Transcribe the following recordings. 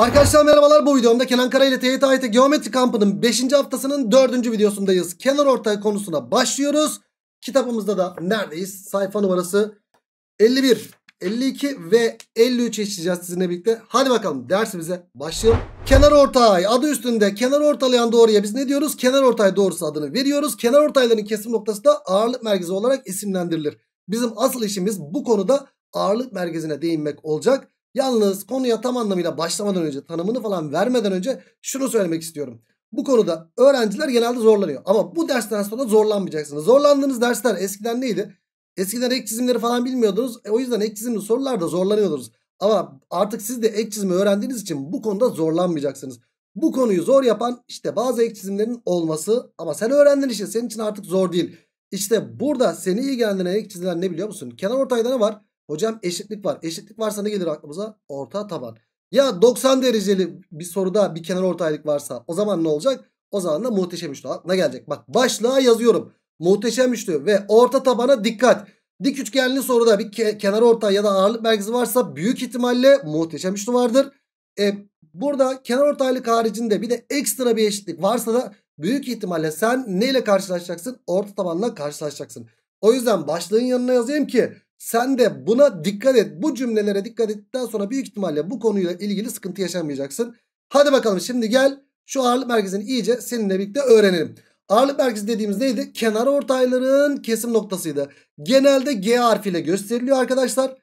Arkadaşlar merhabalar bu videomda Kenan Kara ile TYT AYT Geometri Kampı'nın 5. haftasının 4. videosundayız. Kenar ortay konusuna başlıyoruz. Kitapımızda da neredeyiz? Sayfa numarası 51, 52 ve 53 işleyeceğiz sizinle birlikte. Hadi bakalım dersimize başlayalım. Kenar ortay adı üstünde kenar ortalayan doğruya biz ne diyoruz? Kenar ortay doğrusu adını veriyoruz. Kenar ortayların kesim noktası da ağırlık merkezi olarak isimlendirilir. Bizim asıl işimiz bu konuda ağırlık merkezine değinmek olacak. Yalnız konuya tam anlamıyla başlamadan önce tanımını falan vermeden önce şunu söylemek istiyorum. Bu konuda öğrenciler genelde zorlanıyor. Ama bu dersten sonra zorlanmayacaksınız. Zorlandığınız dersler eskiden neydi? Eskiden ek çizimleri falan bilmiyordunuz. E, o yüzden ek çizimli sorularda zorlanıyordunuz. Ama artık siz de ek çizimi öğrendiğiniz için bu konuda zorlanmayacaksınız. Bu konuyu zor yapan işte bazı ek çizimlerin olması ama sen öğrendin işte senin için artık zor değil. İşte burada seni ilgilendiren ek çizimler ne biliyor musun? Kenar ortayda var? Hocam eşitlik var. Eşitlik varsa ne gelir aklımıza? Orta taban. Ya 90 dereceli bir soruda bir kenar ortaylık varsa o zaman ne olacak? O zaman da muhteşem üçlü aklına gelecek. Bak başlığa yazıyorum. Muhteşem üçlü ve orta tabana dikkat. Dik üçgenli soruda bir ke kenar ortay ya da ağırlık merkezi varsa büyük ihtimalle muhteşem üçlü vardır. E, burada kenar ortaylık haricinde bir de ekstra bir eşitlik varsa da büyük ihtimalle sen neyle karşılaşacaksın? Orta tabanla karşılaşacaksın. O yüzden başlığın yanına yazayım ki sen de buna dikkat et. Bu cümlelere dikkat ettikten sonra büyük ihtimalle bu konuyla ilgili sıkıntı yaşamayacaksın. Hadi bakalım şimdi gel şu ağırlık merkezini iyice seninle birlikte öğrenelim. Ağırlık merkezi dediğimiz neydi? Kenar ortayların kesim noktasıydı. Genelde G harfiyle gösteriliyor arkadaşlar.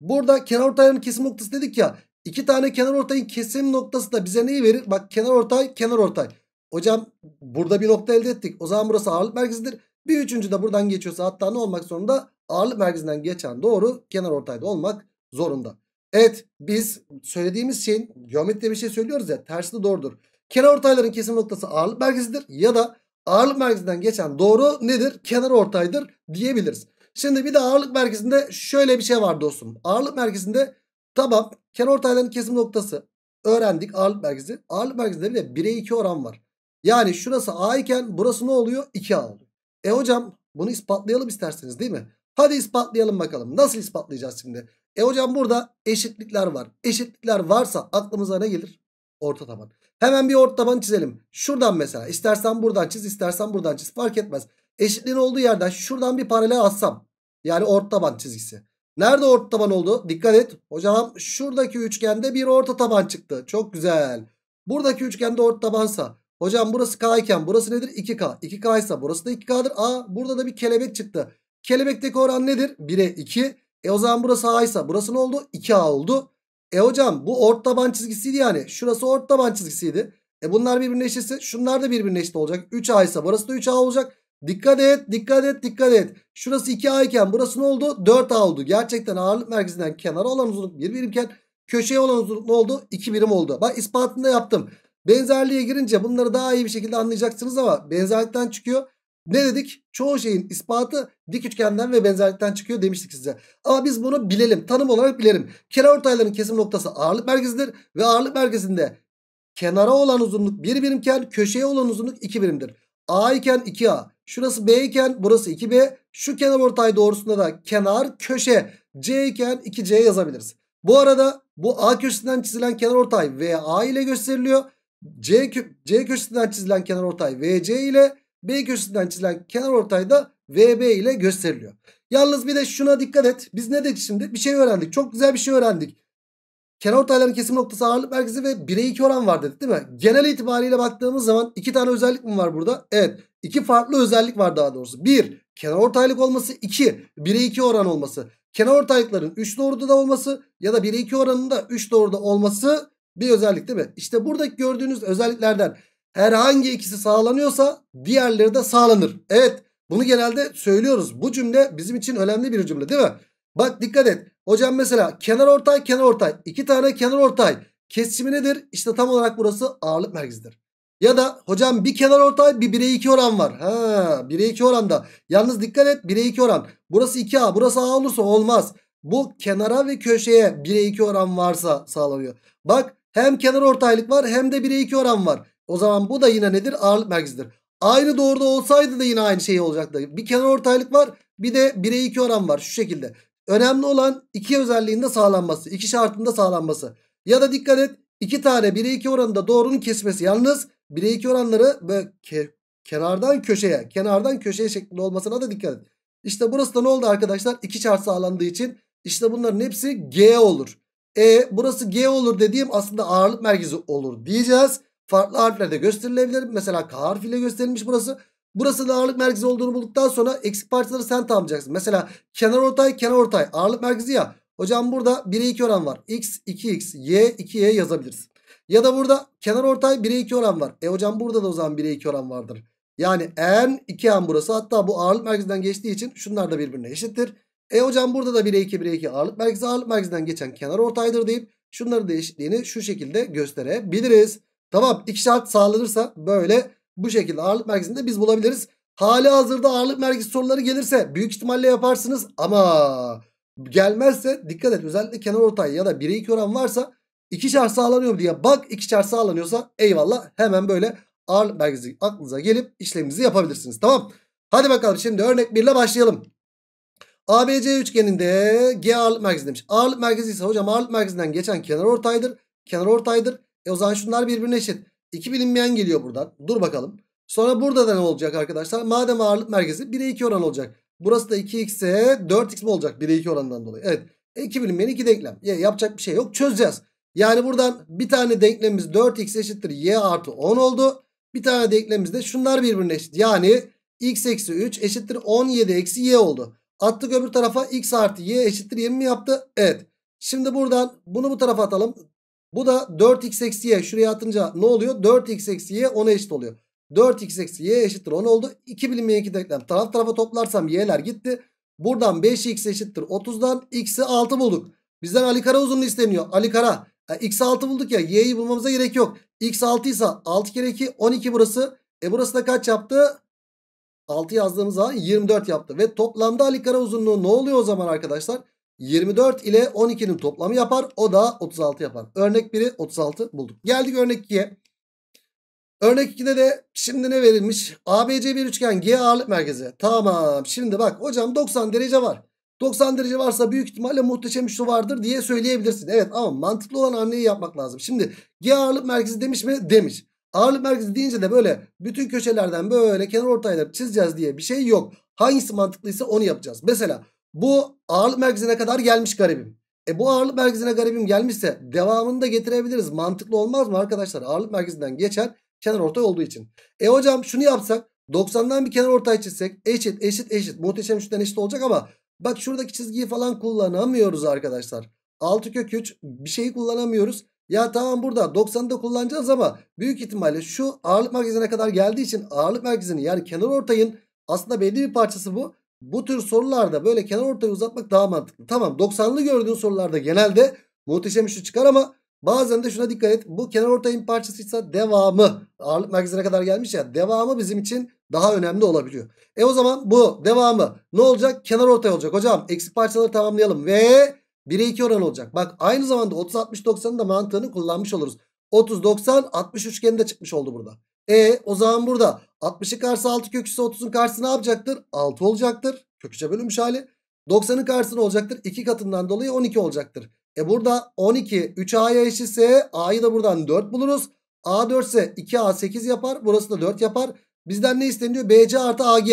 Burada kenar ortayların kesim noktası dedik ya. İki tane kenar ortayın kesim noktası da bize neyi verir? Bak kenar ortay, kenar ortay. Hocam burada bir nokta elde ettik. O zaman burası ağırlık merkezidir. Bir üçüncü de buradan geçiyorsa hatta ne olmak zorunda? Ağırlık merkezinden geçen doğru kenar ortayda olmak zorunda. Evet biz söylediğimiz şeyin geometride bir şey söylüyoruz ya tersi de doğrudur. Kenar ortayların kesim noktası ağırlık merkezidir ya da ağırlık merkezinden geçen doğru nedir? Kenar ortaydır diyebiliriz. Şimdi bir de ağırlık merkezinde şöyle bir şey var dostum. Ağırlık merkezinde tamam kenar ortayların kesim noktası öğrendik ağırlık merkezi. Ağırlık merkezinde bir bile 1'e 2 oran var. Yani şurası A iken burası ne oluyor? 2A oluyor. E hocam bunu ispatlayalım isterseniz değil mi? Hadi ispatlayalım bakalım. Nasıl ispatlayacağız şimdi? E hocam burada eşitlikler var. Eşitlikler varsa aklımıza ne gelir? Orta taban. Hemen bir orta taban çizelim. Şuradan mesela. istersen buradan çiz, istersen buradan çiz. Fark etmez. Eşitliğin olduğu yerden şuradan bir paralel atsam. Yani orta taban çizgisi. Nerede orta taban oldu? Dikkat et. Hocam şuradaki üçgende bir orta taban çıktı. Çok güzel. Buradaki üçgende orta tabansa Hocam burası K iken burası nedir? 2K. 2K ise burası da 2K'dır. Aa burada da bir kelebek çıktı. Kelebekteki oran nedir? 1'e 2. E o zaman burası A ise burası ne oldu? 2A oldu. E hocam bu ort taban çizgisiydi yani. Şurası ort taban çizgisiydi. E bunlar birbirine eşitse şunlar da birbirine eşit olacak. 3A ise burası da 3A olacak. Dikkat et dikkat et dikkat et. Şurası 2A iken burası ne oldu? 4A oldu. Gerçekten ağırlık merkezinden kenara olan uzunluk 1 birimken köşeye olan uzunluk ne oldu? 2 birim oldu. Bak ispatını da yaptım. Benzerliğe girince bunları daha iyi bir şekilde anlayacaksınız ama benzerlikten çıkıyor. Ne dedik? Çoğu şeyin ispatı dik üçgenden ve benzerlikten çıkıyor demiştik size. Ama biz bunu bilelim. Tanım olarak bilelim. Kenarortayların kesim noktası ağırlık merkezidir ve ağırlık merkezinde kenara olan uzunluk 1 birimken köşeye olan uzunluk iki birimdir. A iken 2A. Şurası B iken burası 2B. Şu kenar ortay doğrusunda da kenar köşe C iken 2C yazabiliriz. Bu arada bu A köşesinden çizilen kenar ortay VA ile gösteriliyor. C, C köşesinden çizilen kenar ortay VC ile B köşesinden çizilen kenar ortay da VB ile gösteriliyor. Yalnız bir de şuna dikkat et. Biz ne dedik şimdi? Bir şey öğrendik. Çok güzel bir şey öğrendik. Kenar ortayların kesim noktası ağırlık merkezi ve 1'e 2 oran var dedik değil mi? Genel itibariyle baktığımız zaman iki tane özellik mi var burada? Evet. iki farklı özellik var daha doğrusu. Bir, kenar ortaylık olması. 2 1'e 2 oran olması. Kenar ortaylıkların 3 doğruda da olması ya da 1'e 2 oranında 3 doğruda olması bir özellik değil mi? İşte buradaki gördüğünüz özelliklerden herhangi ikisi sağlanıyorsa diğerleri de sağlanır. Evet bunu genelde söylüyoruz. Bu cümle bizim için önemli bir cümle değil mi? Bak dikkat et. Hocam mesela kenar ortay kenar ortay. iki tane kenar ortay. Kesişimi nedir? İşte tam olarak burası ağırlık merkezidir. Ya da hocam bir kenar ortay bir 1'e 2 oran var. Ha 1'e 2 oranda. Yalnız dikkat et 1'e 2 oran. Burası 2A burası A olursa olmaz. Bu kenara ve köşeye 1'e 2 oran varsa sağlanıyor. Bak hem kenar ortaylık var hem de 1'e 2 oran var. O zaman bu da yine nedir? Ağırlık merkezidir. Aynı doğruda olsaydı da yine aynı şey olacaktı. Bir kenar ortaylık var bir de 1'e 2 oran var şu şekilde. Önemli olan iki özelliğinde sağlanması. iki şartında sağlanması. Ya da dikkat et iki tane 1'e 2 oranında doğrunun kesmesi. Yalnız 1'e 2 oranları böyle ke kenardan köşeye kenardan köşeye şeklinde olmasına da dikkat et. İşte burası da ne oldu arkadaşlar? İki şart sağlandığı için işte bunların hepsi G olur. E burası G olur dediğim aslında ağırlık merkezi olur diyeceğiz. Farklı harflerde gösterilebilir. Mesela K harfiyle gösterilmiş burası. Burası da ağırlık merkezi olduğunu bulduktan sonra eksik parçaları sen tamamlayacaksın. Mesela kenar ortay kenar ortay ağırlık merkezi ya. Hocam burada 1'e 2 oran var. X 2x y 2y yazabilirsin. Ya da burada kenar ortay 1'e 2 oran var. E hocam burada da o zaman 1'e 2 oran vardır. Yani n 2n burası. Hatta bu ağırlık merkezinden geçtiği için şunlar da birbirine eşittir. E hocam burada da 1'e 2 1'e 2 ağırlık merkezi ağırlık merkezinden geçen kenar ortaydır deyip şunların değişikliğini şu şekilde gösterebiliriz. Tamam iki şart sağlanırsa böyle bu şekilde ağırlık merkezinde biz bulabiliriz. Hali hazırda ağırlık merkezi soruları gelirse büyük ihtimalle yaparsınız ama gelmezse dikkat et özellikle kenar ortay ya da 1'e 2 oran varsa iki şart sağlanıyor diye bak iki şart sağlanıyorsa eyvallah hemen böyle ağırlık merkezi aklınıza gelip işlemimizi yapabilirsiniz tamam. Hadi bakalım şimdi örnek 1 ile başlayalım. ABC üçgeninde G ağırlık merkezi demiş. Ağırlık merkezi ise hocam ağırlık merkezinden geçen kenar ortaydır. Kenar ortaydır. E o zaman şunlar birbirine eşit. İki bilinmeyen geliyor buradan. Dur bakalım. Sonra burada da ne olacak arkadaşlar? Madem ağırlık merkezi 1'e 2 oran olacak. Burası da 2x ise 4x mi olacak 1'e 2 oranından dolayı? Evet. E, iki bilinmeyen iki denklem. Ya, yapacak bir şey yok. Çözeceğiz. Yani buradan bir tane denklemimiz 4x eşittir y artı 10 oldu. Bir tane denklemimiz de şunlar birbirine eşit. Yani x eksi 3 eşittir 17 eksi y oldu. Attık öbür tarafa x artı y eşittir 20 mi yaptı? Evet. Şimdi buradan bunu bu tarafa atalım. Bu da 4x eksi y. Şuraya atınca ne oluyor? 4x eksi y 10'a eşit oluyor. 4x eksi y eşittir 10 oldu. 2 bilinmeye 2 denklem. Taraf tarafa toplarsam y'ler gitti. Buradan 5x eşittir 30'dan x'i 6 bulduk. Bizden Ali Kara uzunluğu isteniyor. Ali Kara. E, x 6 bulduk ya y'yi bulmamıza gerek yok. x 6 ise 6 kere 2 12 burası. E burası da kaç yaptı? 6 yazdığımız zaman 24 yaptı. Ve toplamda Ali uzunluğu ne oluyor o zaman arkadaşlar? 24 ile 12'nin toplamı yapar. O da 36 yapar. Örnek 1'i 36 bulduk. Geldik örnek 2'ye. Örnek 2'de de şimdi ne verilmiş? ABC bir üçgen G ağırlık merkezi. Tamam. Şimdi bak hocam 90 derece var. 90 derece varsa büyük ihtimalle muhteşem üçlü vardır diye söyleyebilirsin. Evet ama mantıklı olan hamleyi yapmak lazım. Şimdi G ağırlık merkezi demiş mi? Demiş. Ağırlık merkezi deyince de böyle bütün köşelerden böyle kenar ortayları çizeceğiz diye bir şey yok. Hangisi mantıklıysa onu yapacağız. Mesela bu ağırlık merkezine kadar gelmiş garibim. E bu ağırlık merkezine garibim gelmişse devamını da getirebiliriz. Mantıklı olmaz mı arkadaşlar? Ağırlık merkezinden geçen kenar ortay olduğu için. E hocam şunu yapsak 90'dan bir kenar ortay çizsek eşit eşit eşit muhteşem üçten eşit olacak ama bak şuradaki çizgiyi falan kullanamıyoruz arkadaşlar. 6 kök 3 bir şeyi kullanamıyoruz. Ya tamam burada 90'da kullanacağız ama büyük ihtimalle şu ağırlık merkezine kadar geldiği için ağırlık merkezini yani kenar ortayın aslında belli bir parçası bu. Bu tür sorularda böyle kenar ortayı uzatmak daha mantıklı. Tamam 90'lı gördüğün sorularda genelde muhteşem şu çıkar ama bazen de şuna dikkat et. Bu kenar ortayın parçasıysa devamı ağırlık merkezine kadar gelmiş ya devamı bizim için daha önemli olabiliyor. E o zaman bu devamı ne olacak? Kenar ortay olacak. Hocam eksik parçaları tamamlayalım ve 1'e 2 oran olacak. Bak aynı zamanda 30-60-90'ın da mantığını kullanmış oluruz. 30-90-60 üçgeni çıkmış oldu burada. E o zaman burada 60'ın karşısı 6 köküse 30'un karşısı ne yapacaktır? 6 olacaktır. Köküçe bölünmüş hali. 90'ın karşısı ne olacaktır? 2 katından dolayı 12 olacaktır. E burada 12 3A'ya eşitse A'yı da buradan 4 buluruz. A 4 ise 2A 8 yapar. Burası da 4 yapar. Bizden ne isteniyor? BC artı AG.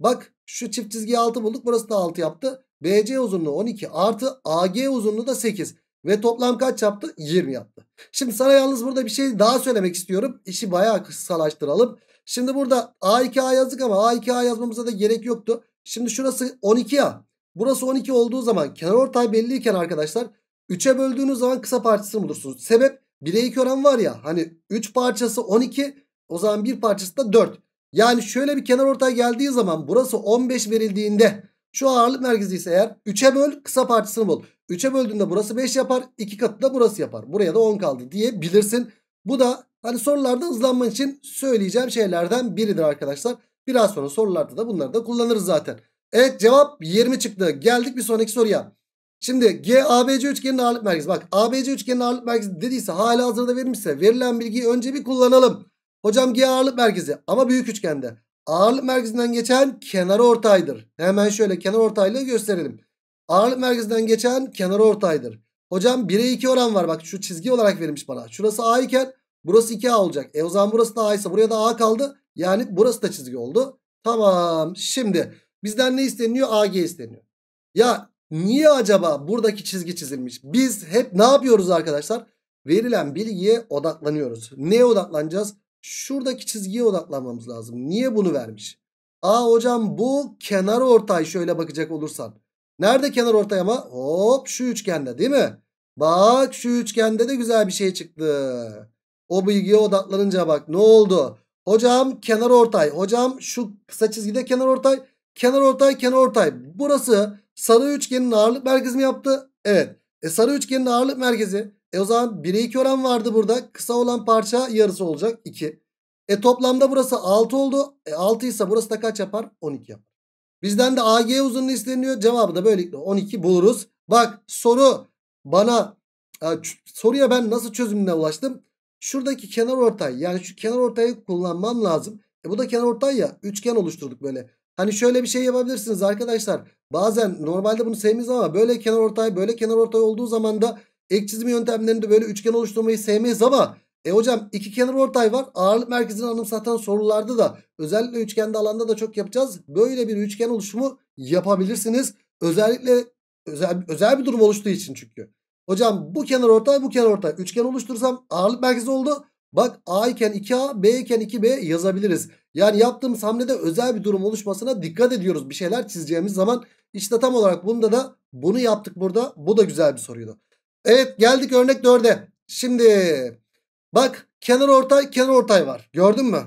Bak şu çift çizgiye 6 bulduk. Burası da 6 yaptı. BC uzunluğu 12 artı AG uzunluğu da 8. Ve toplam kaç yaptı? 20 yaptı. Şimdi sana yalnız burada bir şey daha söylemek istiyorum. İşi bayağı kısalaştıralım. Şimdi burada A2A yazdık ama A2A yazmamıza da gerek yoktu. Şimdi şurası 12 ya. Burası 12 olduğu zaman kenarortay belliyken arkadaşlar 3'e böldüğünüz zaman kısa parçasını bulursunuz. Sebep 1'e 2 oran var ya. Hani 3 parçası 12 o zaman bir parçası da 4. Yani şöyle bir kenarortay geldiği zaman burası 15 verildiğinde şu ağırlık merkezi ise eğer 3'e böl kısa parçasını bul. 3'e böldüğünde burası 5 yapar. 2 katı da burası yapar. Buraya da 10 kaldı diye bilirsin. Bu da hani sorularda hızlanman için söyleyeceğim şeylerden biridir arkadaşlar. Biraz sonra sorularda da bunları da kullanırız zaten. Evet cevap 20 çıktı. Geldik bir sonraki soruya. Şimdi GABC üçgenin ağırlık merkezi. Bak ABC üçgenin ağırlık merkezi dediyse hala hazırda verilmişse verilen bilgiyi önce bir kullanalım. Hocam G ağırlık merkezi ama büyük üçgende ağırlık merkezinden geçen kenar ortaydır. Hemen şöyle kenar ortaylığı gösterelim. Ağırlık merkezinden geçen kenar ortaydır. Hocam 1'e 2 oran var. Bak şu çizgi olarak verilmiş bana. Şurası A iken burası 2A olacak. E o zaman burası da A ise buraya da A kaldı. Yani burası da çizgi oldu. Tamam. Şimdi bizden ne isteniyor? AG isteniyor. Ya niye acaba buradaki çizgi çizilmiş? Biz hep ne yapıyoruz arkadaşlar? Verilen bilgiye odaklanıyoruz. Neye odaklanacağız? Şuradaki çizgiye odaklanmamız lazım. Niye bunu vermiş? Aa hocam bu kenar ortay şöyle bakacak olursan. Nerede kenar ortay ama? Hop şu üçgende değil mi? Bak şu üçgende de güzel bir şey çıktı. O bilgiye odaklanınca bak ne oldu? Hocam kenar ortay. Hocam şu kısa çizgide kenar ortay. Kenar ortay kenar ortay. Burası sarı üçgenin ağırlık merkezi mi yaptı? Evet. E sarı üçgenin ağırlık merkezi e o zaman 1'e 2 oran vardı burada. Kısa olan parça yarısı olacak 2. E toplamda burası 6 oldu. E 6 ise burası da kaç yapar? 12 yapar. Bizden de AG uzunluğu isteniyor. Cevabı da böylelikle 12 buluruz. Bak soru bana e, soruya ben nasıl çözümüne ulaştım? Şuradaki kenar ortay yani şu kenar ortayı kullanmam lazım. E bu da kenar ortay ya üçgen oluşturduk böyle. Hani şöyle bir şey yapabilirsiniz arkadaşlar. Bazen normalde bunu sevmeyiz ama böyle kenar ortay böyle kenar ortay olduğu zaman da Ek çizim yöntemlerinde böyle üçgen oluşturmayı sevmeyiz ama e hocam iki kenar ortay var. Ağırlık merkezini anımsatan sorularda da özellikle üçgende alanda da çok yapacağız. Böyle bir üçgen oluşumu yapabilirsiniz. Özellikle özel, özel bir durum oluştuğu için çünkü. Hocam bu kenar ortay bu kenar ortay. Üçgen oluştursam ağırlık merkezi oldu. Bak A iken 2A, B iken 2B yazabiliriz. Yani yaptığımız hamlede özel bir durum oluşmasına dikkat ediyoruz. Bir şeyler çizeceğimiz zaman İşte tam olarak bunda da bunu yaptık burada. Bu da güzel bir soruydu. Evet geldik örnek 4'e. Şimdi bak kenar ortay kenar ortay var. Gördün mü?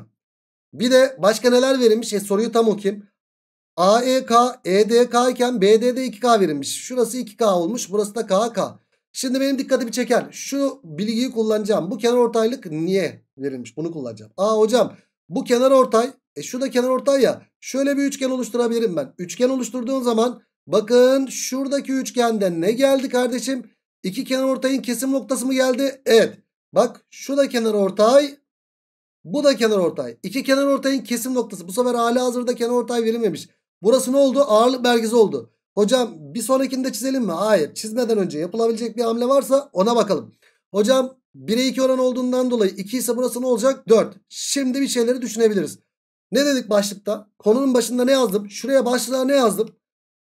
Bir de başka neler verilmiş? E, soruyu tam okuyayım. AEK, EDK iken BD'de 2K verilmiş. Şurası 2K olmuş. Burası da KK. Şimdi benim dikkatimi çeken şu bilgiyi kullanacağım. Bu kenar ortaylık niye verilmiş? Bunu kullanacağım. Aa hocam bu kenar ortay. E şu da kenar ortay ya. Şöyle bir üçgen oluşturabilirim ben. Üçgen oluşturduğun zaman bakın şuradaki üçgende ne geldi kardeşim? İki kenar ortayın kesim noktası mı geldi? Evet. Bak şu da kenar ortay. Bu da kenar ortay. İki kenar ortayın kesim noktası. Bu sefer hala hazırda kenar ortay verilmemiş. Burası ne oldu? Ağırlık merkezi oldu. Hocam bir sonrakinde çizelim mi? Hayır. Çizmeden önce yapılabilecek bir hamle varsa ona bakalım. Hocam 1'e 2 oran olduğundan dolayı 2 ise burası ne olacak? 4. Şimdi bir şeyleri düşünebiliriz. Ne dedik başlıkta? Konunun başında ne yazdım? Şuraya başlığa ne yazdım?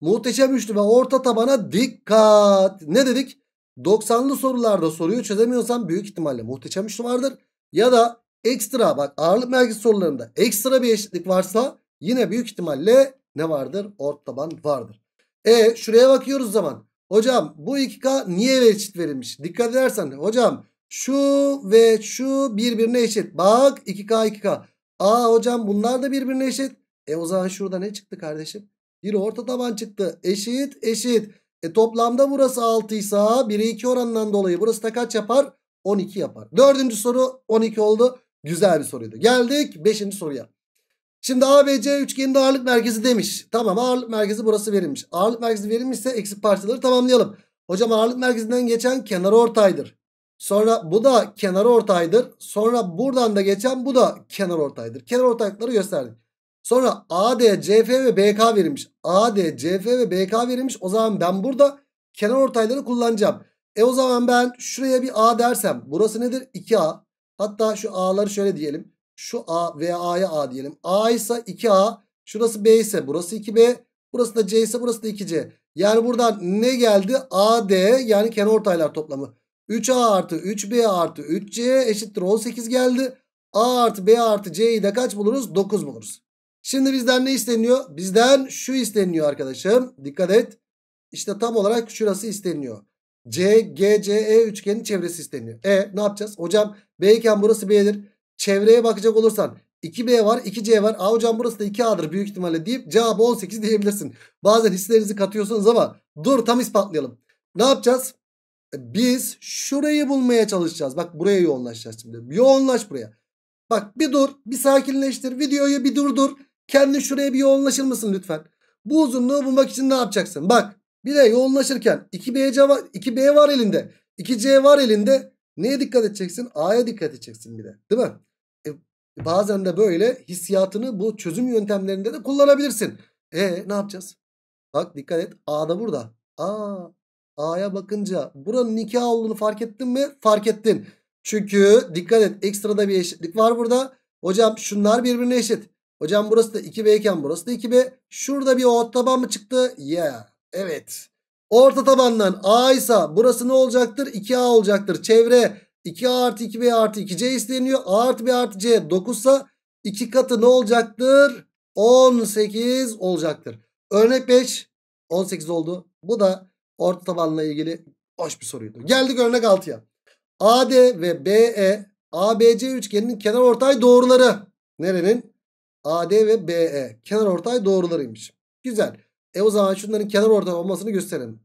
Muhteşem üçlü ve orta tabana dikkat. Ne dedik? 90'lı sorularda soruyu çözemiyorsan büyük ihtimalle muhteşem işli vardır. Ya da ekstra bak ağırlık merkez sorularında ekstra bir eşitlik varsa yine büyük ihtimalle ne vardır? Ort taban vardır. E şuraya bakıyoruz zaman. Hocam bu 2K niye eşit verilmiş? Dikkat edersen hocam şu ve şu birbirine eşit. Bak 2K 2K. Aa hocam bunlar da birbirine eşit. E o zaman şurada ne çıktı kardeşim? Bir orta taban çıktı. Eşit eşit. E toplamda burası 6 ise 1'e 2 oranından dolayı burası da kaç yapar? 12 yapar. Dördüncü soru 12 oldu. Güzel bir soruydu. Geldik 5. soruya. Şimdi ABC üçgeninde ağırlık merkezi demiş. Tamam ağırlık merkezi burası verilmiş. Ağırlık merkezi verilmişse eksik parçaları tamamlayalım. Hocam ağırlık merkezinden geçen kenar ortaydır. Sonra bu da kenar ortaydır. Sonra buradan da geçen bu da kenar ortaydır. Kenar ortaylıkları gösterdik. Sonra AD, CF ve BK verilmiş. AD, CF ve BK verilmiş. O zaman ben burada kenar ortayları kullanacağım. E o zaman ben şuraya bir A dersem. Burası nedir? 2A. Hatta şu A'ları şöyle diyelim. Şu A ve A'ya A diyelim. A ise 2A. Şurası B ise burası 2B. Burası da C ise burası da 2C. Yani buradan ne geldi? AD yani kenar ortaylar toplamı. 3A artı 3B artı 3C eşittir 18 geldi. A artı B artı C'yi de kaç buluruz? 9 buluruz. Şimdi bizden ne isteniyor? Bizden şu isteniyor arkadaşım. Dikkat et. İşte tam olarak şurası isteniyor. E üçgenin çevresi isteniyor. E ne yapacağız? Hocam B iken burası B'dir. Çevreye bakacak olursan 2B var 2C var. A hocam burası da 2A'dır büyük ihtimalle deyip cevabı 18 diyebilirsin. Bazen hislerinizi katıyorsunuz ama dur tam ispatlayalım. Ne yapacağız? Biz şurayı bulmaya çalışacağız. Bak buraya yoğunlaşacağız şimdi. Yoğunlaş buraya. Bak bir dur bir sakinleştir videoyu bir durdur. Kendi şuraya bir yoğunlaşır mısın lütfen? Bu uzunluğu bulmak için ne yapacaksın? Bak bir de yoğunlaşırken 2B var, 2B var elinde. 2C var elinde. Neye dikkat edeceksin? A'ya dikkat edeceksin bir de. Değil mi? E, bazen de böyle hissiyatını bu çözüm yöntemlerinde de kullanabilirsin. E ne yapacağız? Bak dikkat et. A da burada. A A'ya bakınca buranın 2 olduğunu fark ettin mi? Fark ettin. Çünkü dikkat et ekstra da bir eşitlik var burada. Hocam şunlar birbirine eşit. Hocam burası da 2B iken burası da 2B. Şurada bir orta taban mı çıktı? Ya yeah. evet. Orta tabandan A ise burası ne olacaktır? 2A olacaktır. Çevre 2A artı 2B artı 2C isteniyor. A artı B artı C 9 ise 2 katı ne olacaktır? 18 olacaktır. Örnek 5 18 oldu. Bu da orta tabanla ilgili hoş bir soruydu. Geldik örnek 6'ya. AD ve BE ABC üçgeninin kenar ortay doğruları nerenin? AD ve BE kenar ortay doğrularıymış. Güzel. E o zaman şunların kenar ortay olmasını gösterelim.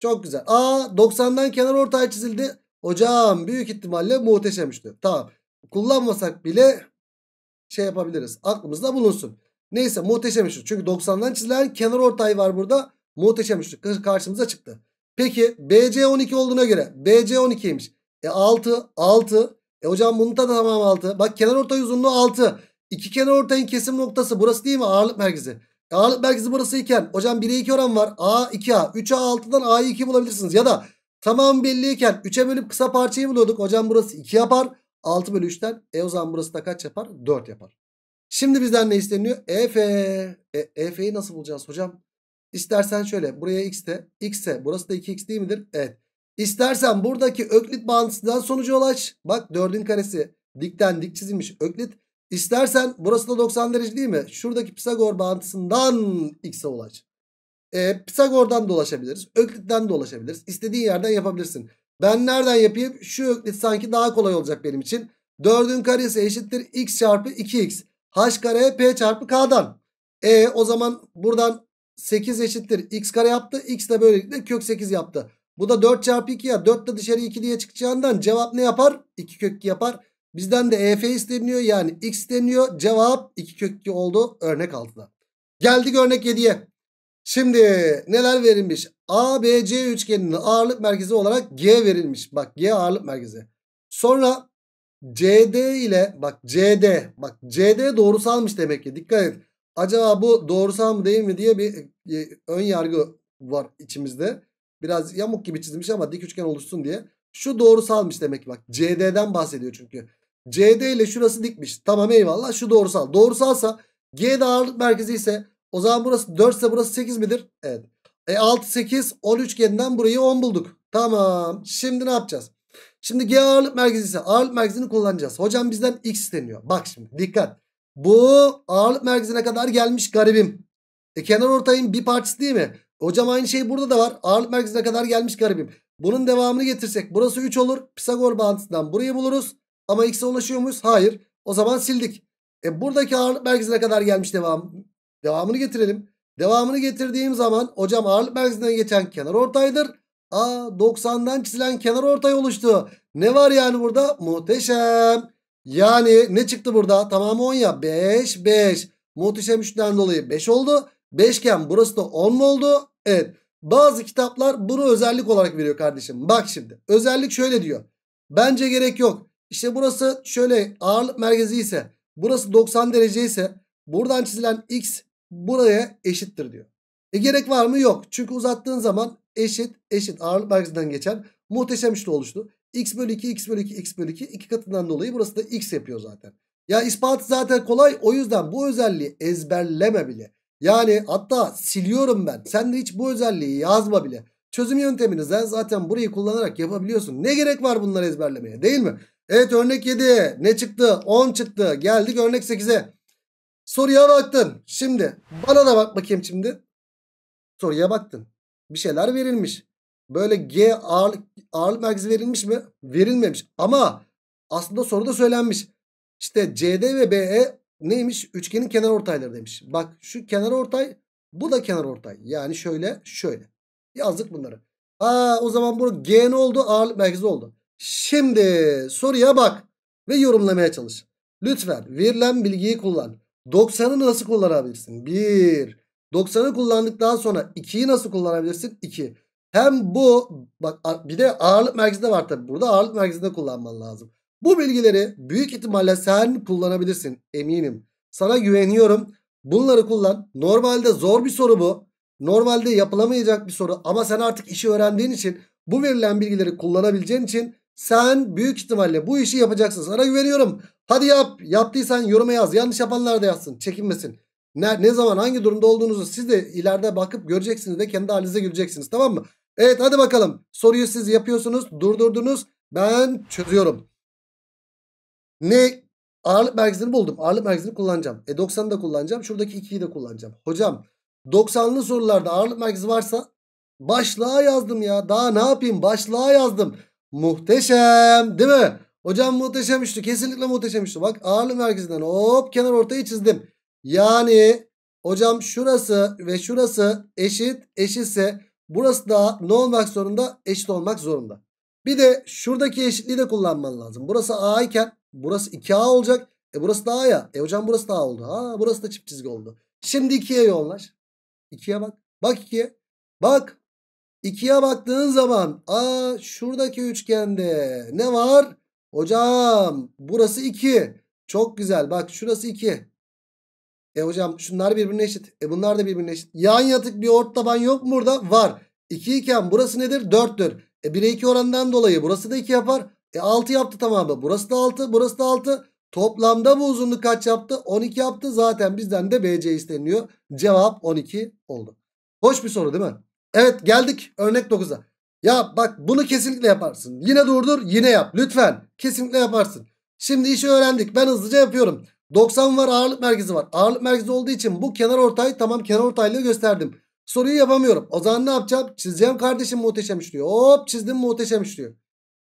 Çok güzel. A 90'dan kenar ortay çizildi. Hocam büyük ihtimalle muhteşem işte. Tamam. Kullanmasak bile şey yapabiliriz. Aklımızda bulunsun. Neyse muhteşem üçlü. Çünkü 90'dan çizilen kenar ortay var burada. Muhteşem üçlü karşımıza çıktı. Peki BC 12 olduğuna göre BC 12'ymiş. E 6 6. E hocam bunun da tamam 6. Bak kenar ortay uzunluğu 6. İki kenar ortayın kesim noktası burası değil mi? Ağırlık merkezi. E ağırlık merkezi burası iken hocam 1'e 2 oran var. A 2A. 3A 6'dan A'yı 2 bulabilirsiniz. Ya da tamam belliyken 3'e bölüp kısa parçayı buluyorduk. Hocam burası 2 yapar. 6 bölü 3'ten. E o zaman burası da kaç yapar? 4 yapar. Şimdi bizden ne isteniyor? EF. E, e, e nasıl bulacağız hocam? İstersen şöyle buraya x de x'e burası da 2x değil midir? Evet. İstersen buradaki öklit bağıntısından sonucu ulaş. Bak 4'ün karesi dikten dik çizilmiş öklit. İstersen burası da 90 derece değil mi? Şuradaki Pisagor bağıntısından x'e ulaş. E, Pisagor'dan dolaşabiliriz. Öklit'ten dolaşabiliriz. İstediğin yerden yapabilirsin. Ben nereden yapayım? Şu öklit sanki daha kolay olacak benim için. 4'ün karesi eşittir x çarpı 2x. h kare p çarpı k'dan. E o zaman buradan 8 eşittir x kare yaptı. x de böylelikle kök 8 yaptı. Bu da 4 çarpı 2 ya. 4 de dışarı 2 diye çıkacağından cevap ne yapar? 2 kök 2 yapar. Bizden de EF isteniyor yani X isteniyor. Cevap 2 kök 2 oldu örnek 6'da. Geldik örnek 7'ye. Şimdi neler verilmiş? ABC üçgeninin ağırlık merkezi olarak G verilmiş. Bak G ağırlık merkezi. Sonra CD ile bak CD bak CD doğrusalmış demek ki dikkat et. Acaba bu doğrusal mı değil mi diye bir e, ön yargı var içimizde. Biraz yamuk gibi çizmiş ama dik üçgen oluşsun diye. Şu doğrusalmış demek ki bak CD'den bahsediyor çünkü. CD ile şurası dikmiş. Tamam eyvallah şu doğrusal. Doğrusalsa G ağırlık merkezi ise o zaman burası 4 ise burası 8 midir? Evet. E 6 8 10 üçgeninden burayı 10 bulduk. Tamam. Şimdi ne yapacağız? Şimdi G ağırlık merkezi ise ağırlık merkezini kullanacağız. Hocam bizden X isteniyor. Bak şimdi dikkat. Bu ağırlık merkezine kadar gelmiş garibim. E kenar ortayın bir parçası değil mi? Hocam aynı şey burada da var. Ağırlık merkezine kadar gelmiş garibim. Bunun devamını getirsek burası 3 olur. Pisagor bağıntısından burayı buluruz. Ama x'e ulaşıyor muyuz? Hayır. O zaman sildik. E buradaki ağırlık merkezine kadar gelmiş devam. Devamını getirelim. Devamını getirdiğim zaman hocam ağırlık merkezinden geçen kenar ortaydır. A 90'dan çizilen kenar ortay oluştu. Ne var yani burada? Muhteşem. Yani ne çıktı burada? Tamam 10 ya. 5 5. Muhteşem 3'ten dolayı 5 oldu. 5 iken burası da 10 mu oldu? Evet. Bazı kitaplar bunu özellik olarak veriyor kardeşim. Bak şimdi. Özellik şöyle diyor. Bence gerek yok. İşte burası şöyle ağırlık merkezi ise burası 90 derece ise buradan çizilen x buraya eşittir diyor. E gerek var mı? Yok. Çünkü uzattığın zaman eşit eşit ağırlık merkezinden geçen muhteşem üçlü oluştu. x bölü 2 x bölü 2 x bölü 2 iki katından dolayı burası da x yapıyor zaten. Ya ispatı zaten kolay o yüzden bu özelliği ezberleme bile. Yani hatta siliyorum ben. Sen de hiç bu özelliği yazma bile. Çözüm yönteminizden zaten burayı kullanarak yapabiliyorsun. Ne gerek var bunları ezberlemeye değil mi? Evet örnek 7 ne çıktı? 10 çıktı. Geldik örnek 8'e. Soruya baktın. Şimdi bana da bak bakayım şimdi. Soruya baktın. Bir şeyler verilmiş. Böyle G ağırlık, ağırlık merkezi verilmiş mi? Verilmemiş. Ama aslında soruda söylenmiş. İşte CD ve BE neymiş? Üçgenin kenar ortayları demiş. Bak şu kenar ortay bu da kenar ortay. Yani şöyle şöyle. Yazdık bunları. Aa, o zaman bu G ne oldu? Ağırlık merkezi oldu. Şimdi soruya bak ve yorumlamaya çalış. Lütfen verilen bilgiyi kullan. 90'ı nasıl kullanabilirsin? 1. 90'ı kullandıktan sonra 2'yi nasıl kullanabilirsin? 2. Hem bu bak bir de ağırlık merkezinde var tabi. Burada ağırlık merkezinde kullanman lazım. Bu bilgileri büyük ihtimalle sen kullanabilirsin eminim. Sana güveniyorum. Bunları kullan. Normalde zor bir soru bu. Normalde yapılamayacak bir soru ama sen artık işi öğrendiğin için bu verilen bilgileri kullanabileceğin için sen büyük ihtimalle bu işi yapacaksın. Sana güveniyorum. Hadi yap. Yaptıysan yoruma yaz. Yanlış yapanlar da yazsın. Çekinmesin. Ne, ne zaman hangi durumda olduğunuzu siz de ileride bakıp göreceksiniz ve kendi halinize güleceksiniz. Tamam mı? Evet hadi bakalım. Soruyu siz yapıyorsunuz. Durdurdunuz. Ben çözüyorum. Ne? Ağırlık merkezini buldum. Ağırlık merkezini kullanacağım. E 90'ı da kullanacağım. Şuradaki 2'yi de kullanacağım. Hocam 90'lı sorularda ağırlık merkezi varsa başlığa yazdım ya. Daha ne yapayım? Başlığa yazdım. Muhteşem değil mi? Hocam muhteşem üçlü. Kesinlikle muhteşem üçlü. Bak ağırlık merkezinden hop kenar ortayı çizdim. Yani hocam şurası ve şurası eşit eşitse burası da ne olmak zorunda? Eşit olmak zorunda. Bir de şuradaki eşitliği de kullanman lazım. Burası A iken burası 2A olacak. E burası da A ya. E hocam burası da A oldu. Ha burası da çift çizgi oldu. Şimdi 2'ye yoğunlaş. 2'ye bak. Bak 2'ye. Bak 2'ye baktığın zaman aa şuradaki üçgende ne var? Hocam burası 2. Çok güzel. Bak şurası 2. E hocam şunlar birbirine eşit. E bunlar da birbirine eşit. Yan yatık bir ort taban yok mu burada? Var. 2 iken burası nedir? 4'tür. E 1'e 2 orandan dolayı burası da 2 yapar. E 6 yaptı tamamı. Burası da 6. Burası da 6. Toplamda bu uzunluk kaç yaptı? 12 yaptı. Zaten bizden de BC isteniyor. Cevap 12 oldu. Hoş bir soru değil mi? Evet geldik örnek 9'a. Ya bak bunu kesinlikle yaparsın. Yine durdur yine yap lütfen. Kesinlikle yaparsın. Şimdi işi öğrendik. Ben hızlıca yapıyorum. 90 var ağırlık merkezi var. Ağırlık merkezi olduğu için bu kenar ortay tamam kenar ortaylığı gösterdim. Soruyu yapamıyorum. O zaman ne yapacağım? Çizeceğim kardeşim muhteşem üçlüyor. Hop çizdim muhteşem üçlüyor.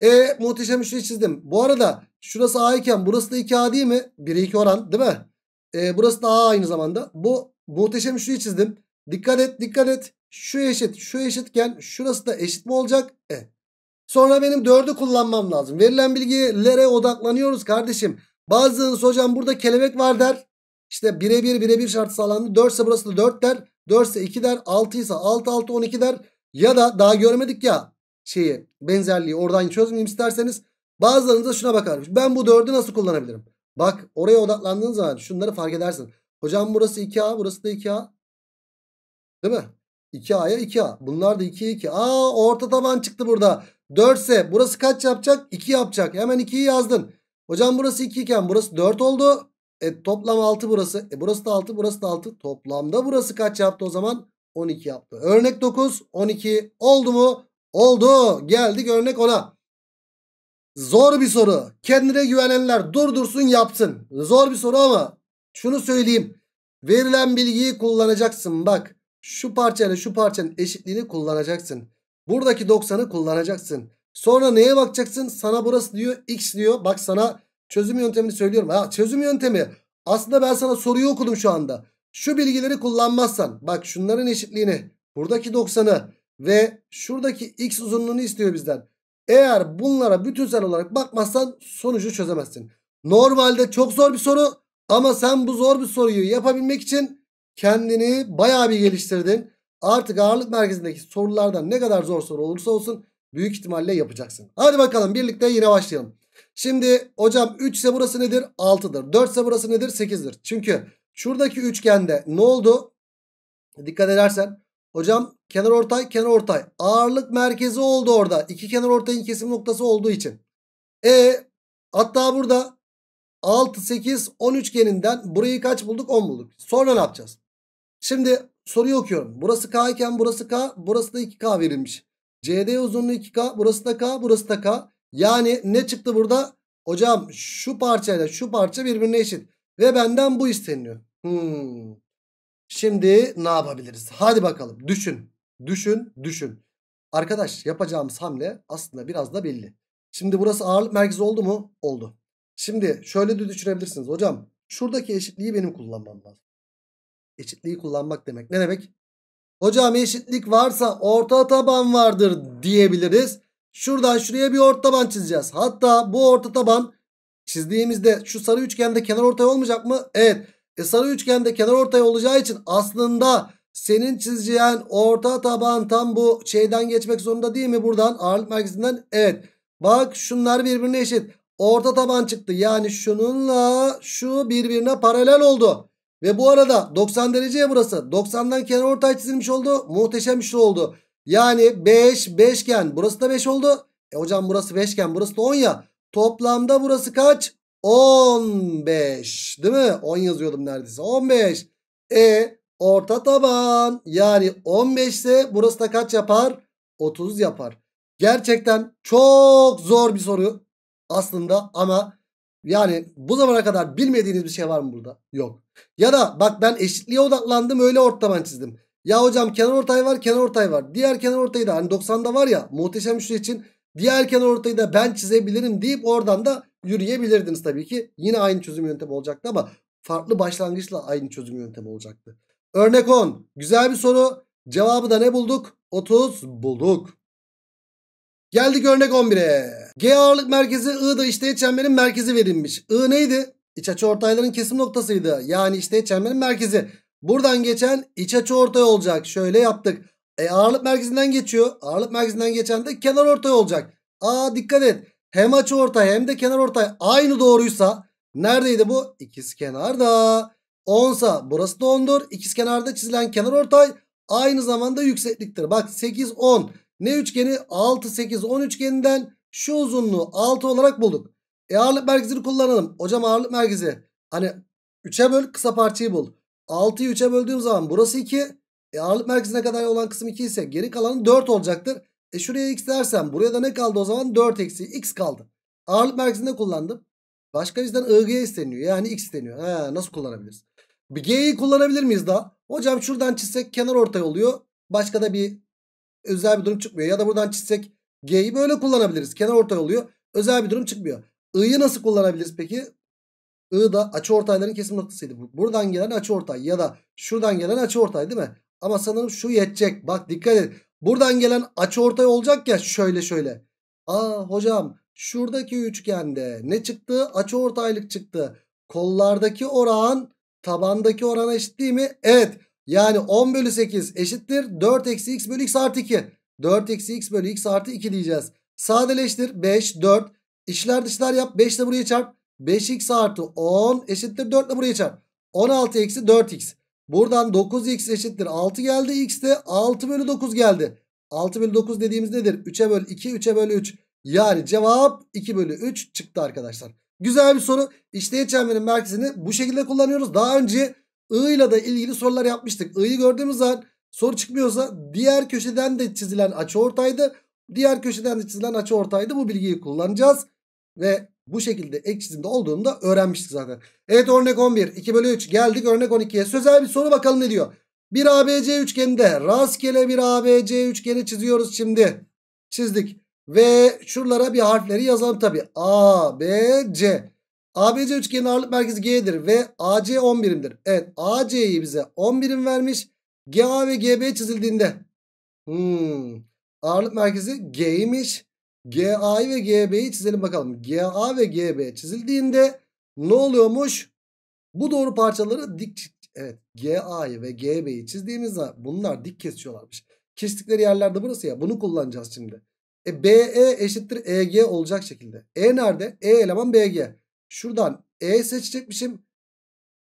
E muhteşem üçlüyü çizdim. Bu arada şurası A iken burası da 2A değil mi? 1'e 2 oran değil mi? E, burası da A aynı zamanda. Bu muhteşem üçlüyü çizdim. Dikkat et dikkat et. Şu eşit şu eşitken şurası da eşit mi olacak? E. Sonra benim 4'ü kullanmam lazım. Verilen bilgilere odaklanıyoruz kardeşim. Bazılarınız hocam burada kelebek var der. İşte birebir birebir şartı sağlandı. 4 ise burası da 4 der. 4 ise 2 der. 6 ise 6 6 12 der. Ya da daha görmedik ya şeyi benzerliği oradan çözmeyeyim isterseniz. Bazılarınız da şuna bakar. Ben bu 4'ü nasıl kullanabilirim? Bak oraya odaklandığın zaman şunları fark edersin. Hocam burası 2A burası da 2A. Değil mi? 2A'ya 2A. Bunlar da 2'ye 2. Aa orta taban çıktı burada. 4 ise burası kaç yapacak? 2 yapacak. Hemen 2'yi yazdın. Hocam burası 2 iken burası 4 oldu. E toplam 6 burası. E burası da 6 burası da 6. Toplamda burası kaç yaptı o zaman? 12 yaptı. Örnek 9 12 oldu mu? Oldu. Geldik örnek 10'a. Zor bir soru. Kendine güvenenler durdursun yapsın. Zor bir soru ama şunu söyleyeyim. Verilen bilgiyi kullanacaksın bak. Şu parçayla şu parçanın eşitliğini kullanacaksın. Buradaki 90'ı kullanacaksın. Sonra neye bakacaksın? Sana burası diyor x diyor. Bak sana çözüm yöntemini söylüyorum. Ha, çözüm yöntemi. Aslında ben sana soruyu okudum şu anda. Şu bilgileri kullanmazsan. Bak şunların eşitliğini. Buradaki 90'ı ve şuradaki x uzunluğunu istiyor bizden. Eğer bunlara bütünsel olarak bakmazsan sonucu çözemezsin. Normalde çok zor bir soru ama sen bu zor bir soruyu yapabilmek için Kendini bayağı bir geliştirdin. Artık ağırlık merkezindeki sorulardan ne kadar zor soru olursa olsun büyük ihtimalle yapacaksın. Hadi bakalım birlikte yine başlayalım. Şimdi hocam 3 ise burası nedir? 6'dır. 4 ise burası nedir? 8'dir. Çünkü şuradaki üçgende ne oldu? Dikkat edersen hocam kenar ortay kenar ortay ağırlık merkezi oldu orada. İki kenar ortayın kesim noktası olduğu için. E hatta burada 6, 8, 10 üçgeninden burayı kaç bulduk? 10 bulduk. Sonra ne yapacağız? Şimdi soruyu okuyorum. Burası K iken burası K, burası da 2K verilmiş. CD uzunluğu 2K, burası da K, burası da K. Yani ne çıktı burada? Hocam şu parçayla şu parça birbirine eşit. Ve benden bu isteniyor. Hmm. Şimdi ne yapabiliriz? Hadi bakalım düşün. Düşün, düşün. Arkadaş yapacağımız hamle aslında biraz da belli. Şimdi burası ağırlık merkezi oldu mu? Oldu. Şimdi şöyle de düşünebilirsiniz. Hocam şuradaki eşitliği benim kullanmam lazım. Eşitliği kullanmak demek. Ne demek? Hocam eşitlik varsa orta taban vardır diyebiliriz. Şuradan şuraya bir orta taban çizeceğiz. Hatta bu orta taban çizdiğimizde şu sarı üçgende kenar ortay olmayacak mı? Evet. E sarı üçgende kenar ortay olacağı için aslında senin çizeceğin orta taban tam bu şeyden geçmek zorunda değil mi buradan? Ağırlık merkezinden. Evet. Bak şunlar birbirine eşit. Orta taban çıktı. Yani şununla şu birbirine paralel oldu. Ve bu arada 90 dereceye burası. 90'dan kenar ortay çizilmiş oldu. Muhteşem üçlü şey oldu. Yani 5 5 iken burası da 5 oldu. E hocam burası 5 iken burası da 10 ya. Toplamda burası kaç? 15 değil mi? 10 yazıyordum neredeyse. 15. E orta taban yani 15 ise burası da kaç yapar? 30 yapar. Gerçekten çok zor bir soru aslında ama yani bu zamana kadar bilmediğiniz bir şey var mı burada? Yok. Ya da bak ben eşitliğe odaklandım öyle ortaman çizdim. Ya hocam kenar ortay var kenar ortay var. Diğer kenar ortayı da hani 90'da var ya muhteşem üçlü için diğer kenar ortayı da ben çizebilirim deyip oradan da yürüyebilirdiniz tabii ki. Yine aynı çözüm yöntemi olacaktı ama farklı başlangıçla aynı çözüm yöntemi olacaktı. Örnek 10. Güzel bir soru. Cevabı da ne bulduk? 30 bulduk. Geldik örnek 11'e. G ağırlık merkezi I da işte çemberin merkezi verilmiş. I neydi? İç açı ortayların kesim noktasıydı. Yani işte çemberin merkezi. Buradan geçen iç açı ortay olacak. Şöyle yaptık. E ağırlık merkezinden geçiyor. Ağırlık merkezinden geçen de kenar ortay olacak. Aa dikkat et. Hem açı ortay hem de kenar ortay aynı doğruysa neredeydi bu? İkisi kenarda. 10 sa burası da 10'dur. İkisi kenarda çizilen kenar ortay aynı zamanda yüksekliktir. Bak 8 10. Ne üçgeni? 6 8 10 üçgeninden şu uzunluğu 6 olarak bulduk. E ağırlık merkezini kullanalım. Hocam ağırlık merkezi. Hani 3'e böl kısa parçayı bul. 6'yı 3'e böldüğüm zaman burası 2. E ağırlık merkezine kadar olan kısım 2 ise geri kalanı 4 olacaktır. E şuraya x dersem buraya da ne kaldı o zaman? 4 eksi x kaldı. Ağırlık merkezinde kullandım. Başka bizden IG isteniyor. Yani x isteniyor. He, nasıl kullanabiliriz? Bir G'yi kullanabilir miyiz daha? Hocam şuradan çizsek kenar ortay oluyor. Başka da bir özel bir durum çıkmıyor. Ya da buradan çizsek G'yi böyle kullanabiliriz. Kenar ortay oluyor. Özel bir durum çıkmıyor. I'yı nasıl kullanabiliriz peki? I da açı ortayların kesim noktasıydı. Buradan gelen açı ortay ya da şuradan gelen açı ortay değil mi? Ama sanırım şu yetecek. Bak dikkat et. Buradan gelen açı ortay olacak ya şöyle şöyle. Aa hocam şuradaki üçgende ne çıktı? Açı ortaylık çıktı. Kollardaki oran tabandaki orana eşit değil mi? Evet. Yani 10 bölü 8 eşittir 4 eksi x bölü x artı 2. 4 eksi x bölü x artı 2 diyeceğiz. Sadeleştir 5 4. İçler dışlar yap 5 ile buraya çarp. 5x artı 10 eşittir 4 ile buraya çarp. 16 eksi 4x. Buradan 9x eşittir 6 geldi. X de 6 bölü 9 geldi. 6 bölü 9 dediğimiz nedir? 3'e bölü 2, 3'e bölü 3. Yani cevap 2 bölü 3 çıktı arkadaşlar. Güzel bir soru. İşte çemberin merkezini bu şekilde kullanıyoruz. Daha önce I ile de ilgili sorular yapmıştık. I'yi gördüğümüz zaman Soru çıkmıyorsa diğer köşeden de çizilen açı ortaydı. Diğer köşeden de çizilen açı ortaydı. Bu bilgiyi kullanacağız. Ve bu şekilde ek çizimde olduğunu da öğrenmiştik zaten. Evet örnek 11. 2 bölü 3. Geldik örnek 12'ye. Sözel bir soru bakalım ne diyor. Bir ABC üçgeninde rastgele bir ABC üçgeni çiziyoruz şimdi. Çizdik. Ve şuralara bir harfleri yazalım tabi. A, B, C. ABC üçgenin ağırlık merkezi G'dir ve AC 10 Evet AC'yi bize 11'im vermiş. GA ve GB çizildiğinde hmm, ağırlık merkezi G'ymiş. GA'yı ve GB'yi çizelim bakalım. GA ve GB çizildiğinde ne oluyormuş? Bu doğru parçaları dik evet GA'yı ve GB'yi çizdiğimizde bunlar dik kesiyorlarmış. Kestikleri yerlerde burası ya bunu kullanacağız şimdi. E, BE eşittir EG olacak şekilde. E nerede? E eleman BG. Şuradan E seçecekmişim.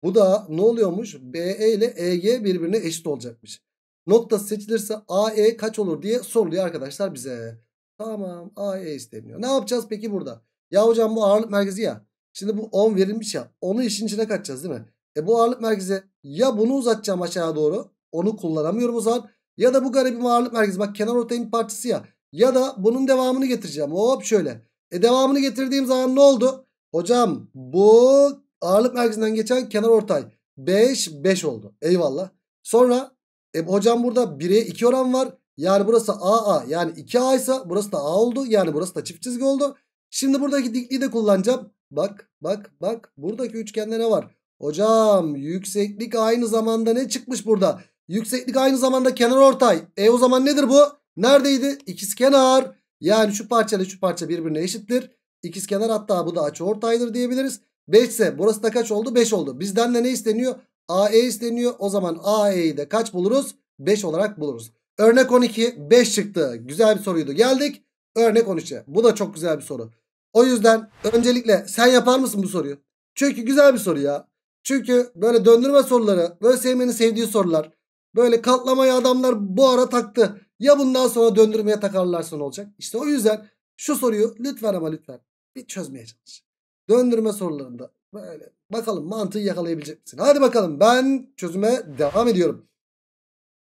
Bu da ne oluyormuş? BE ile EG birbirine eşit olacakmış. Nokta seçilirse AE kaç olur diye soruluyor arkadaşlar bize. Tamam AE isteniyor. Ne yapacağız peki burada? Ya hocam bu ağırlık merkezi ya. Şimdi bu 10 verilmiş ya. Onu işin içine kaçacağız değil mi? E bu ağırlık merkezi ya bunu uzatacağım aşağı doğru. Onu kullanamıyorum o zaman. Ya da bu garibim ağırlık merkezi. Bak kenar ortayın parçası ya. Ya da bunun devamını getireceğim. Hop şöyle. E devamını getirdiğim zaman ne oldu? Hocam bu Ağırlık merkezinden geçen kenar ortay 5 5 oldu. Eyvallah. Sonra e, hocam burada 1'e 2 oran var. Yani burası AA yani 2A ise burası da A oldu. Yani burası da çift çizgi oldu. Şimdi buradaki dikliği de kullanacağım. Bak bak bak buradaki üçgende ne var? Hocam yükseklik aynı zamanda ne çıkmış burada? Yükseklik aynı zamanda kenar ortay. E o zaman nedir bu? Neredeydi? İkiz kenar. Yani şu parça ile şu parça birbirine eşittir. İkiz kenar hatta bu da açı ortaydır diyebiliriz. 5 ise burası da kaç oldu? 5 oldu. Bizden de ne isteniyor? AE isteniyor. O zaman AE'yi de kaç buluruz? 5 olarak buluruz. Örnek 12 5 çıktı. Güzel bir soruydu. Geldik örnek 13'e. Bu da çok güzel bir soru. O yüzden öncelikle sen yapar mısın bu soruyu? Çünkü güzel bir soru ya. Çünkü böyle döndürme soruları, böyle sevmenin sevdiği sorular, böyle katlamayı adamlar bu ara taktı. Ya bundan sonra döndürmeye takarlarsa ne olacak? İşte o yüzden şu soruyu lütfen ama lütfen bir çözmeye çalış. Döndürme sorularında. Böyle. Bakalım mantığı yakalayabilecek misin? Hadi bakalım ben çözüme devam ediyorum.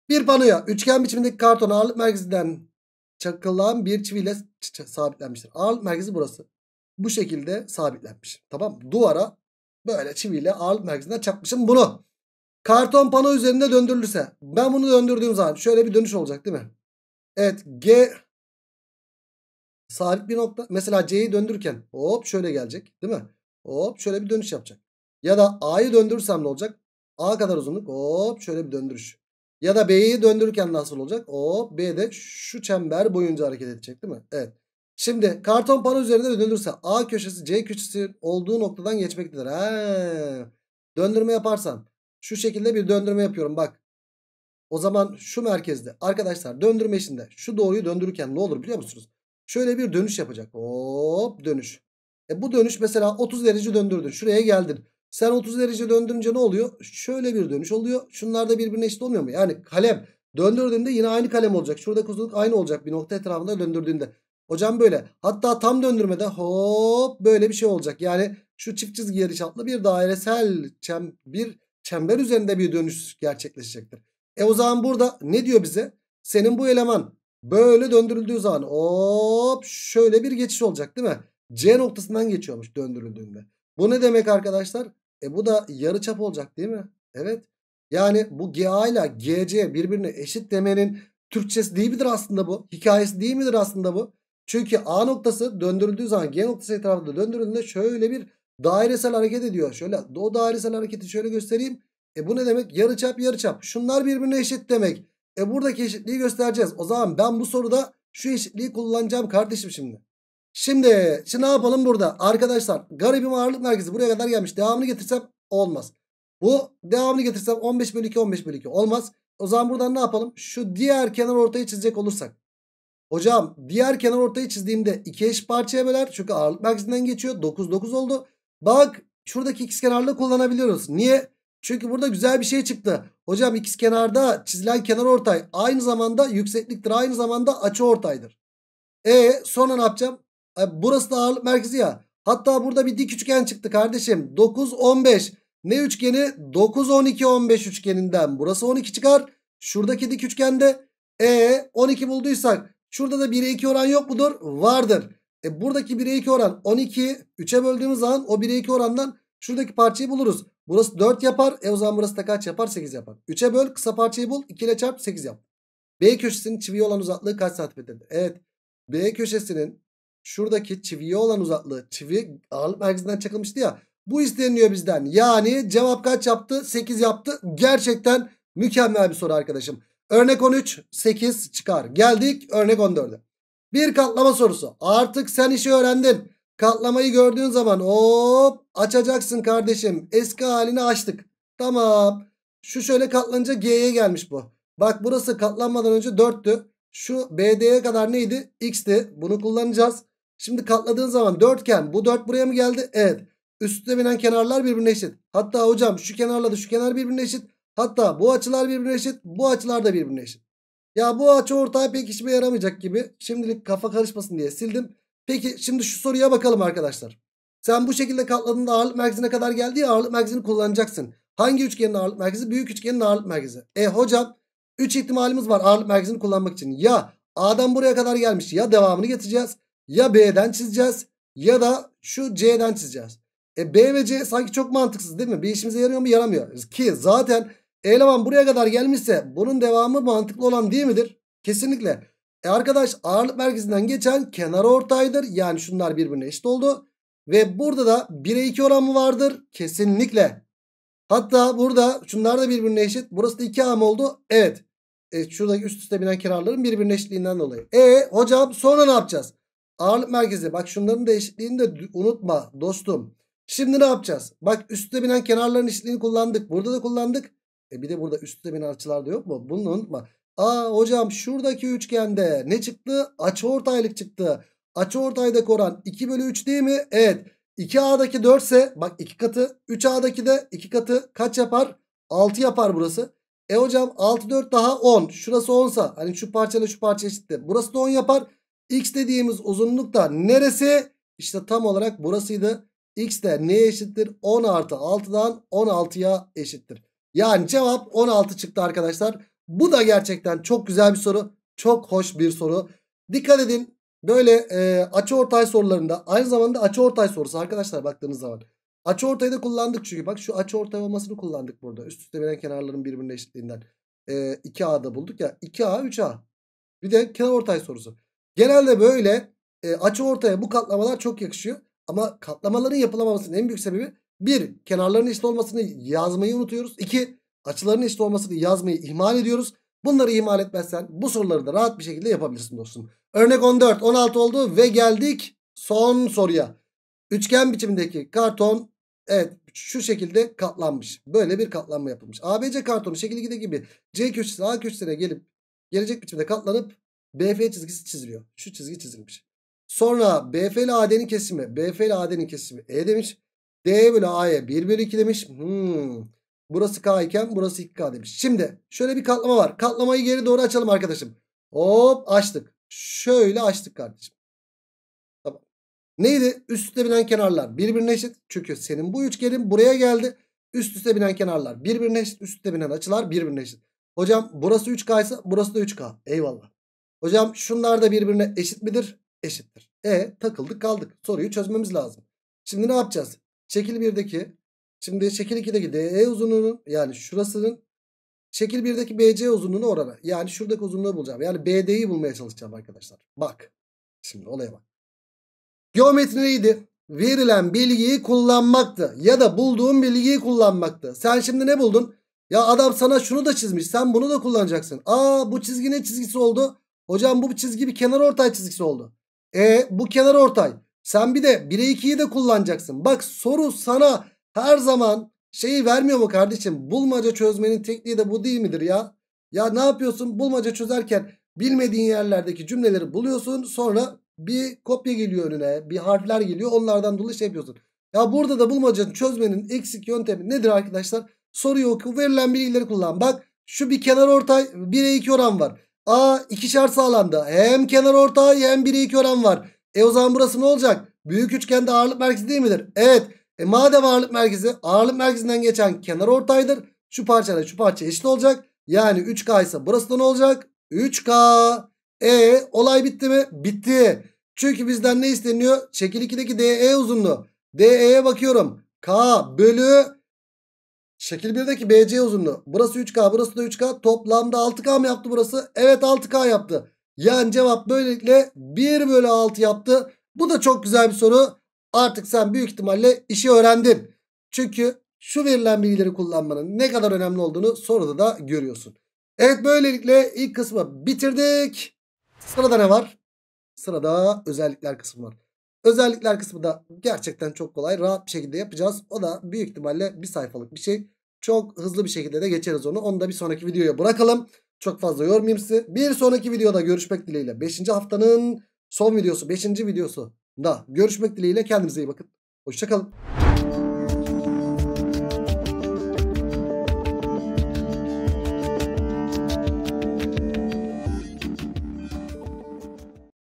Bir panoya üçgen biçimindeki karton ağırlık merkezinden çakılan bir çiviyle sabitlenmiştir. Ağırlık merkezi burası. Bu şekilde sabitlenmiş. Tamam Duvara böyle çiviyle ağırlık merkezinden çakmışım bunu. Karton pano üzerinde döndürülürse. Ben bunu döndürdüğüm zaman şöyle bir dönüş olacak değil mi? Evet G sabit bir nokta. Mesela C'yi döndürürken hop şöyle gelecek değil mi? Hop şöyle bir dönüş yapacak. Ya da A'yı döndürürsem ne olacak? A kadar uzunluk hop şöyle bir döndürüş. Ya da B'yi döndürürken nasıl olacak? Hop B'de şu çember boyunca hareket edecek değil mi? Evet. Şimdi karton pano üzerinde dönülürse A köşesi C köşesi olduğu noktadan geçmektedir. He. Döndürme yaparsan şu şekilde bir döndürme yapıyorum bak. O zaman şu merkezde arkadaşlar döndürme işinde şu doğruyu döndürürken ne olur biliyor musunuz? Şöyle bir dönüş yapacak. Hop dönüş. E bu dönüş mesela 30 derece döndürdün. Şuraya geldin. Sen 30 derece döndürünce ne oluyor? Şöyle bir dönüş oluyor. Şunlar da birbirine eşit olmuyor mu? Yani kalem döndürdüğünde yine aynı kalem olacak. Şuradaki uzunluk aynı olacak bir nokta etrafında döndürdüğünde. Hocam böyle. Hatta tam döndürmede hop böyle bir şey olacak. Yani şu çift çizgi yarıçaplı bir dairesel çem, bir çember üzerinde bir dönüş gerçekleşecektir. E o zaman burada ne diyor bize? Senin bu eleman Böyle döndürüldüğü zaman hop şöyle bir geçiş olacak değil mi? C noktasından geçiyormuş döndürüldüğünde. Bu ne demek arkadaşlar? E bu da yarı çap olacak değil mi? Evet. Yani bu GA ile GC birbirine eşit demenin Türkçesi değil midir aslında bu? Hikayesi değil midir aslında bu? Çünkü A noktası döndürüldüğü zaman G noktası etrafında döndürüldüğünde şöyle bir dairesel hareket ediyor. Şöyle o dairesel hareketi şöyle göstereyim. E bu ne demek? Yarıçap yarıçap. Şunlar birbirine eşit demek. E buradaki eşitliği göstereceğiz. O zaman ben bu soruda şu eşitliği kullanacağım kardeşim şimdi. Şimdi, şimdi ne yapalım burada? Arkadaşlar garibim ağırlık merkezi buraya kadar gelmiş. Devamını getirsem olmaz. Bu devamını getirsem 15 bölü 2 15 bölü 2 olmaz. O zaman buradan ne yapalım? Şu diğer kenar ortayı çizecek olursak. Hocam diğer kenar ortayı çizdiğimde 2 eş parçaya böler. Çünkü ağırlık merkezinden geçiyor. 9 9 oldu. Bak şuradaki x kenarlı kullanabiliyoruz. Niye? Çünkü burada güzel bir şey çıktı. Hocam ikiz kenarda çizilen kenar ortay aynı zamanda yüksekliktir. Aynı zamanda açı ortaydır. E sonra ne yapacağım? E, burası da ağırlık merkezi ya. Hatta burada bir dik üçgen çıktı kardeşim. 9, 15. Ne üçgeni? 9, 12, 15 üçgeninden. Burası 12 çıkar. Şuradaki dik üçgende E 12 bulduysak şurada da 1'e 2 oran yok mudur? Vardır. E buradaki 1'e 2 oran 12. 3'e böldüğümüz zaman o 1'e 2 orandan şuradaki parçayı buluruz. Burası 4 yapar. E o zaman burası da kaç yapar? 8 yapar. 3'e böl kısa parçayı bul. 2 ile çarp 8 yap. B köşesinin çiviye olan uzaklığı kaç santimetredir? Evet. B köşesinin şuradaki çiviye olan uzaklığı çivi ağırlık merkezinden çakılmıştı ya. Bu isteniyor bizden. Yani cevap kaç yaptı? 8 yaptı. Gerçekten mükemmel bir soru arkadaşım. Örnek 13 8 çıkar. Geldik örnek 14'e. Bir katlama sorusu. Artık sen işi öğrendin. Katlamayı gördüğün zaman hop açacaksın kardeşim. Eski halini açtık. Tamam. Şu şöyle katlanınca G'ye gelmiş bu. Bak burası katlanmadan önce 4'tü. Şu BD'ye kadar neydi? X'ti. Bunu kullanacağız. Şimdi katladığın zaman dörtgen bu 4 buraya mı geldi? Evet. Üstte binen kenarlar birbirine eşit. Hatta hocam şu kenarla da şu kenar birbirine eşit. Hatta bu açılar birbirine eşit. Bu açılar da birbirine eşit. Ya bu açı ortaya pek işime yaramayacak gibi. Şimdilik kafa karışmasın diye sildim. Peki şimdi şu soruya bakalım arkadaşlar. Sen bu şekilde katladığında ağırlık merkezine kadar geldi ya ağırlık merkezini kullanacaksın. Hangi üçgenin ağırlık merkezi? Büyük üçgenin ağırlık merkezi. E hocam 3 ihtimalimiz var ağırlık merkezini kullanmak için. Ya A'dan buraya kadar gelmiş ya devamını getireceğiz ya B'den çizeceğiz ya da şu C'den çizeceğiz. E B ve C sanki çok mantıksız değil mi? Bir işimize yarıyor mu? Yaramıyor. Ki zaten e eleman buraya kadar gelmişse bunun devamı mantıklı olan değil midir? Kesinlikle. E arkadaş ağırlık merkezinden geçen kenar ortaydır. Yani şunlar birbirine eşit oldu. Ve burada da 1'e 2 oranı vardır. Kesinlikle. Hatta burada şunlar da birbirine eşit. Burası da 2A mı oldu? Evet. E, şuradaki üst üste binen kenarların birbirine eşitliğinden dolayı. E hocam sonra ne yapacağız? Ağırlık merkezi. Bak şunların da eşitliğini de unutma dostum. Şimdi ne yapacağız? Bak üstte binen kenarların eşitliğini kullandık. Burada da kullandık. E bir de burada üstte binen açılar da yok mu? Bunu unutma. Aa hocam şuradaki üçgende ne çıktı? Açıortaylık çıktı. Açıortaydaki oran 2 bölü 3 değil mi? Evet. 2A'daki 4 ise bak 2 katı. 3A'daki de 2 katı kaç yapar? 6 yapar burası. E hocam 6 4 daha 10. Şurası 10 sa hani şu parçayla şu parça eşittir. Burası da 10 yapar. X dediğimiz uzunluk da neresi? İşte tam olarak burasıydı. X de neye eşittir? 10 artı 6'dan 16'ya eşittir. Yani cevap 16 çıktı arkadaşlar. Bu da gerçekten çok güzel bir soru. Çok hoş bir soru. Dikkat edin böyle e, açı ortay sorularında aynı zamanda açı ortay sorusu arkadaşlar baktığınız zaman. Açı ortayı da kullandık çünkü bak şu açı ortay olmasını kullandık burada. Üst üste bilen kenarların birbirine eşitliğinden. E, 2A'da bulduk ya 2A 3A. Bir de kenar ortay sorusu. Genelde böyle e, açı ortaya bu katlamalar çok yakışıyor. Ama katlamaların yapılamamasının en büyük sebebi bir kenarların eşit olmasını yazmayı unutuyoruz. İki Açıların eşit olmasını yazmayı ihmal ediyoruz. Bunları ihmal etmezsen bu soruları da rahat bir şekilde yapabilirsin dostum. Örnek 14, 16 oldu ve geldik son soruya. Üçgen biçimindeki karton evet şu şekilde katlanmış. Böyle bir katlanma yapılmış. ABC kartonu şekildeki gibi C köşesi A köşesine gelip gelecek biçimde katlanıp BF çizgisi çiziliyor. Şu çizgi çizilmiş. Sonra BF ile AD'nin kesimi, BF ile AD'nin kesimi E demiş. D bölü A'ya 1 bölü 2 demiş. Hmm. Burası K iken burası 2K demiş. Şimdi şöyle bir katlama var. Katlamayı geri doğru açalım arkadaşım. Hop açtık. Şöyle açtık kardeşim. Tamam. Neydi? Üst üste binen kenarlar birbirine eşit. Çünkü senin bu üçgenin buraya geldi. Üst üste binen kenarlar birbirine eşit. Üst üste binen açılar birbirine eşit. Hocam burası 3K ise burası da 3K. Eyvallah. Hocam şunlar da birbirine eşit midir? Eşittir. E takıldık kaldık. Soruyu çözmemiz lazım. Şimdi ne yapacağız? Şekil 1'deki Şimdi şekil 2'deki DE e uzunluğunun yani şurasının şekil 1'deki BC uzunluğunu oranı. Yani şuradaki uzunluğu bulacağım. Yani BD'yi bulmaya çalışacağım arkadaşlar. Bak. Şimdi olaya bak. Geometri neydi? Verilen bilgiyi kullanmaktı. Ya da bulduğun bilgiyi kullanmaktı. Sen şimdi ne buldun? Ya adam sana şunu da çizmiş. Sen bunu da kullanacaksın. Aa bu çizgi ne çizgisi oldu? Hocam bu çizgi bir kenar ortay çizgisi oldu. E bu kenar ortay. Sen bir de 1'e 2'yi de kullanacaksın. Bak soru sana her zaman şeyi vermiyor mu kardeşim? Bulmaca çözmenin tekniği de bu değil midir ya? Ya ne yapıyorsun? Bulmaca çözerken bilmediğin yerlerdeki cümleleri buluyorsun. Sonra bir kopya geliyor önüne. Bir harfler geliyor. Onlardan dolayı şey yapıyorsun. Ya burada da bulmacanın çözmenin eksik yöntemi nedir arkadaşlar? Soruyu oku. Verilen bilgileri kullan. Bak şu bir kenar ortay 1'e 2 oran var. A ikişer sağlamda. Hem kenar ortay hem 1'e 2 oran var. E o zaman burası ne olacak? Büyük üçgende ağırlık merkezi değil midir? Evet. E madem ağırlık merkezi ağırlık merkezinden geçen kenar ortaydır. Şu parçayla şu parça eşit olacak. Yani 3K ise burası da ne olacak? 3K. E olay bitti mi? Bitti. Çünkü bizden ne isteniyor? Şekil 2'deki DE uzunluğu. DE'ye bakıyorum. K bölü şekil 1'deki BC uzunluğu. Burası 3K burası da 3K. Toplamda 6K mı yaptı burası? Evet 6K yaptı. Yani cevap böylelikle 1 bölü 6 yaptı. Bu da çok güzel bir soru. Artık sen büyük ihtimalle işi öğrendin. Çünkü şu verilen bilgileri kullanmanın ne kadar önemli olduğunu soruda da görüyorsun. Evet böylelikle ilk kısmı bitirdik. Sırada ne var? Sırada özellikler kısmı var. Özellikler kısmı da gerçekten çok kolay rahat bir şekilde yapacağız. O da büyük ihtimalle bir sayfalık bir şey. Çok hızlı bir şekilde de geçeriz onu. Onu da bir sonraki videoya bırakalım. Çok fazla yormayayım sizi. Bir sonraki videoda görüşmek dileğiyle. 5. haftanın son videosu 5. videosu da görüşmek dileğiyle kendinize iyi bakın. Hoşçakalın.